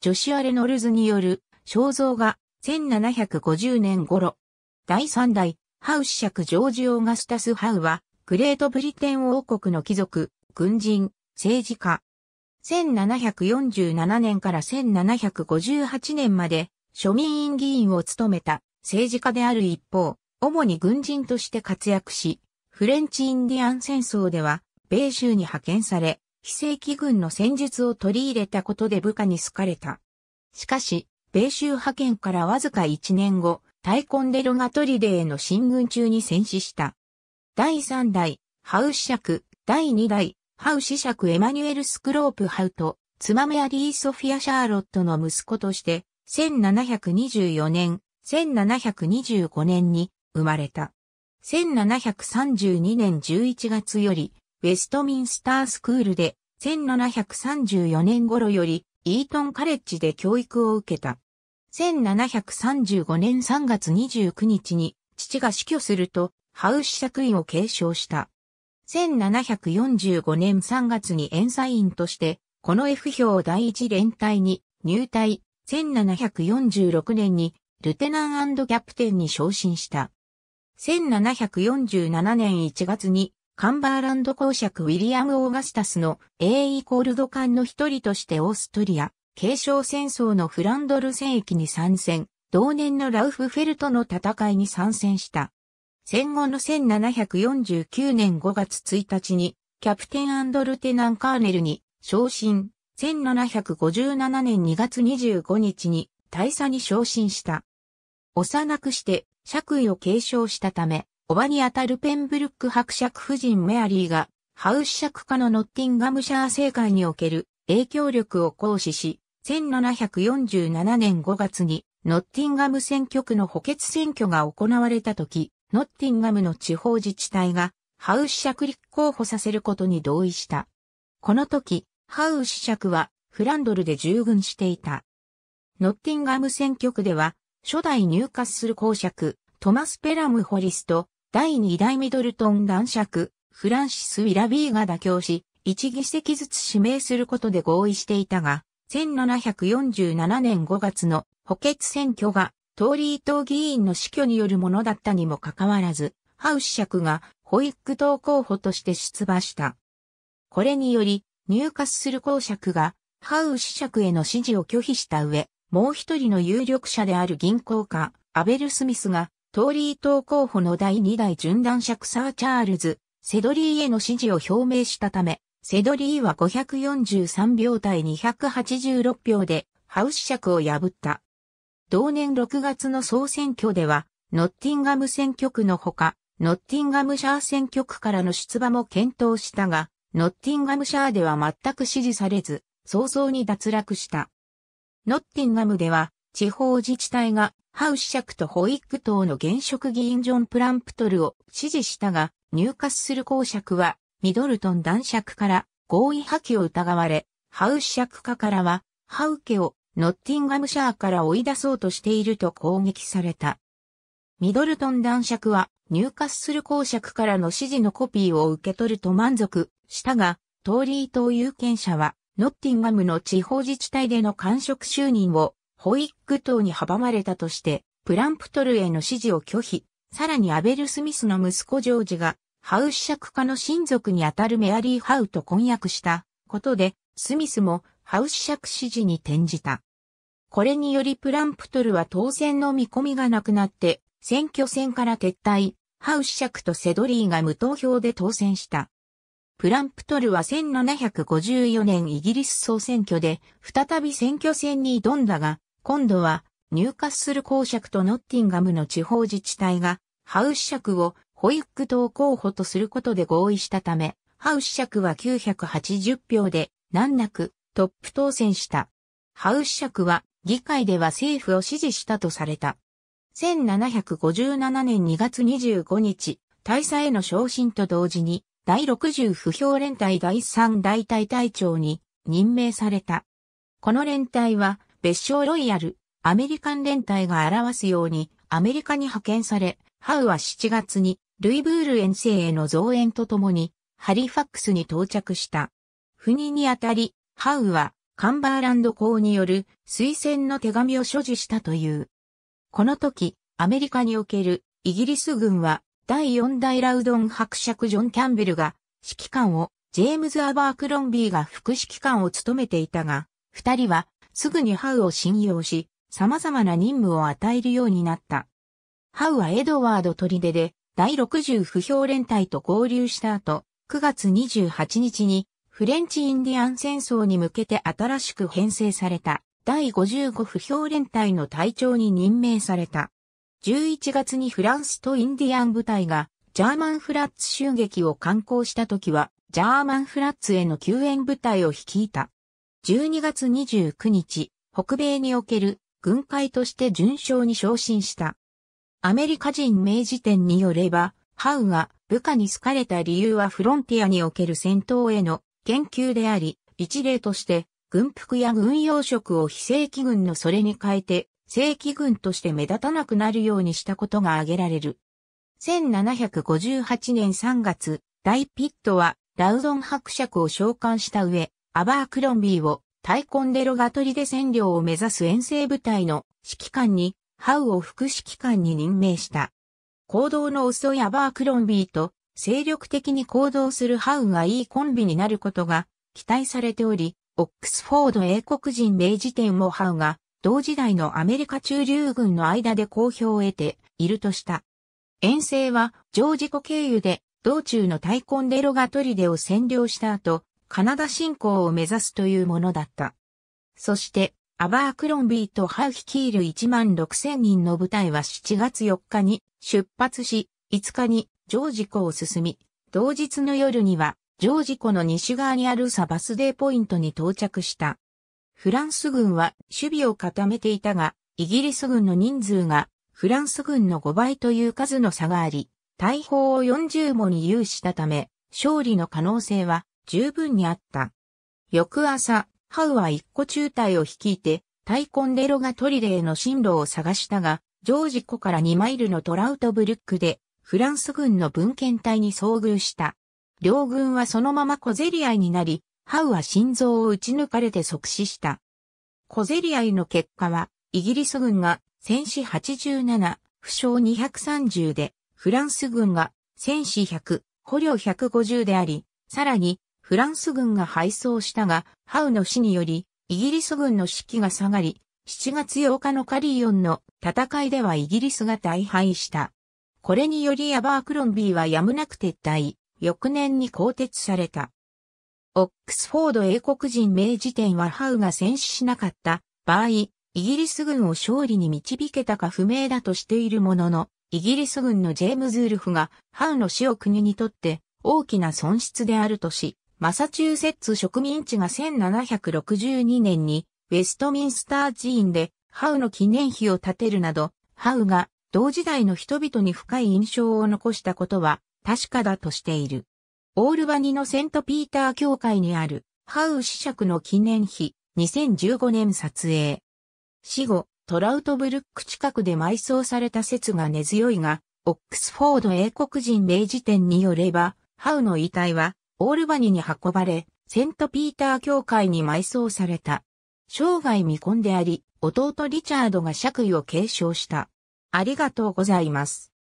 ジョシュア・レノルズによる肖像画1750年頃。第3代ハウ子爵ジョージ・オーガスタス・ハウはグレートブリテン王国の貴族、軍人、政治家。1747年から1758年まで庶民院議員を務めた政治家である一方、主に軍人として活躍し、フレンチ・インディアン戦争では米州に派遣され、非正規軍の戦術を取り入れたことで部下に好かれた。しかし、米州派遣からわずか1年後、タイコンデロガトリデへの進軍中に戦死した。第3代、ハウシャク、第2代、ハウシシャクエマニュエル・スクロープハウと、妻メアリー・ソフィア・シャーロットの息子として、1724年、1725年に生まれた。1732年11月より、ウェストミンスタースクールで1734年頃よりイートンカレッジで教育を受けた。1735年3月29日に父が死去するとハウス爵位を継承した。1745年3月に演奏員として、この F 表第一連隊に入隊、1746年にルテナンキャプテンに昇進した。1747年1月にカンバーランド公爵ウィリアム・オーガスタスの A イコールド艦の一人としてオーストリア、継承戦争のフランドル戦役に参戦、同年のラウフ・フェルトの戦いに参戦した。戦後の1749年5月1日に、キャプテンアンドルテナン・カーネルに昇進、1757年2月25日に大佐に昇進した。幼くして爵位を継承したため、叔母にあたるペンブルック伯爵夫人メアリーが、ハウス爵家のノッティンガムシャー政界における影響力を行使し、1747年5月にノッティンガム選挙区の補欠選挙が行われた時、ノッティンガムの地方自治体がハウス爵立候補させることに同意した。この時、ハウス爵はフランドルで従軍していた。ノッティンガム選挙区では、初代入閣する公爵、トマス・ペラム・ホリスと、第2代ミドルトン男爵、フランシス・ウィラビーが妥協し、1議席ずつ指名することで合意していたが、1747年5月の補欠選挙が、トーリー党議員の死去によるものだったにもかかわらず、ハウス爵がホイック党候補として出馬した。これにより、入閣する公爵が、ハウス爵への支持を拒否した上、もう一人の有力者である銀行家、アベル・スミスが、トーリー党候補の第2代準者クサー・チャールズ、セドリーへの支持を表明したため、セドリーは543票対286票で、ハウス尺を破った。同年6月の総選挙では、ノッティンガム選挙区のほか、ノッティンガムシャー選挙区からの出馬も検討したが、ノッティンガムシャーでは全く支持されず、早々に脱落した。ノッティンガムでは、地方自治体がハウシャクとホイック党の現職議員ジョン・プランプトルを支持したが、入荷する公爵は、ミドルトン男爵から合意破棄を疑われ、ハウシャク家からは、ハウ家をノッティンガムシャーから追い出そうとしていると攻撃された。ミドルトン男爵は、入荷する公爵からの指示のコピーを受け取ると満足したが、トーリー党有権者は、ノッティンガムの地方自治体での官職就任をホイッグ島に阻まれたとして、プランプトルへの支持を拒否。さらにアベル・スミスの息子ジョージが、ハウシ爵家の親族にあたるメアリー・ハウと婚約したことで、スミスもハウシ爵支持に転じた。これによりプランプトルは当選の見込みがなくなって、選挙戦から撤退、ハウシ爵とセドリーが無投票で当選した。プランプトルは1754年イギリス総選挙で再び選挙戦に挑んだが、今度は、入荷する公爵とノッティンガムの地方自治体が、ハウス尺を保育党候補とすることで合意したため、ハウス尺は980票で難なくトップ当選した。ハウス尺は議会では政府を支持したとされた。1757年2月25日、大佐への昇進と同時に、第60不評連隊第3大隊隊長に任命された。この連隊は、別称ロイヤル、アメリカン連隊が表すように、アメリカに派遣され、ハウは7月に、ルイブール遠征への増援とともに、ハリファックスに到着した。不妊にあたり、ハウは、カンバーランド公による推薦の手紙を所持したという。この時、アメリカにおけるイギリス軍は、第4代ラウドン伯爵ジョン・キャンベルが指揮官を、ジェームズ・アバークロンビーが副指揮官を務めていたが、二人はすぐにハウを信用し、様々な任務を与えるようになった。ハウはエドワード砦で、第60不評連隊と合流した後、9月28日に、フレンチインディアン戦争に向けて新しく編成された、第55不評連隊の隊長に任命された。11月にフランスとインディアン部隊が、ジャーマンフラッツ襲撃を敢行した時は、ジャーマンフラッツへの救援部隊を率いた。12月29日、北米における軍会として順将に昇進した。アメリカ人名治典によれば、ハウが部下に好かれた理由はフロンティアにおける戦闘への研究であり、一例として、軍服や軍用職を非正規軍のそれに変えて、正規軍として目立たなくなるようにしたことが挙げられる。1758年3月、大ピットはラウドン伯爵を召喚した上、アバークロンビーをタイコンデロガトリで占領を目指す遠征部隊の指揮官に、ハウを副指揮官に任命した。行動の遅いアバークロンビーと、精力的に行動するハウがいいコンビになることが期待されており、オックスフォード英国人名辞典もハウが、同時代のアメリカ駐留軍の間で好評を得ているとした。遠征は、ジョージ湖経由で、道中のタイコンデロガトリデを占領した後、カナダ侵攻を目指すというものだった。そして、アバークロンビーとハウキール1万6000人の部隊は7月4日に出発し、5日にジョージ湖を進み、同日の夜にはジョージ湖の西側にあるサバスデーポイントに到着した。フランス軍は守備を固めていたが、イギリス軍の人数がフランス軍の5倍という数の差があり、大砲を40もに有したため、勝利の可能性は十分にあった。翌朝、ハウは一個中隊を率いて、タイコンデロがトリレーの進路を探したが、ジョージ湖から2マイルのトラウトブルックで、フランス軍の文献隊に遭遇した。両軍はそのまま小競り合いになり、ハウは心臓を撃ち抜かれて即死した。小競り合いの結果は、イギリス軍が戦死87、負傷230で、フランス軍が戦死100、捕虜150であり、さらにフランス軍が敗走したが、ハウの死により、イギリス軍の士気が下がり、7月8日のカリーヨンの戦いではイギリスが大敗した。これによりアバークロンビーはやむなく撤退、翌年に更迭された。オックスフォード英国人名辞典はハウが戦死しなかった場合、イギリス軍を勝利に導けたか不明だとしているものの、イギリス軍のジェームズ・ウルフがハウの死を国にとって大きな損失であるとし、マサチューセッツ植民地が1762年にウェストミンスター寺院でハウの記念碑を建てるなど、ハウが同時代の人々に深い印象を残したことは確かだとしている。オールバニのセントピーター教会にあるハウ子爵の記念碑2015年撮影。死後、トラウトブルック近くで埋葬された説が根強いが、オックスフォード英国人例辞典によれば、ハウの遺体はオールバニに運ばれ、セントピーター教会に埋葬された。生涯未婚であり、弟リチャードが爵位を継承した。ありがとうございます。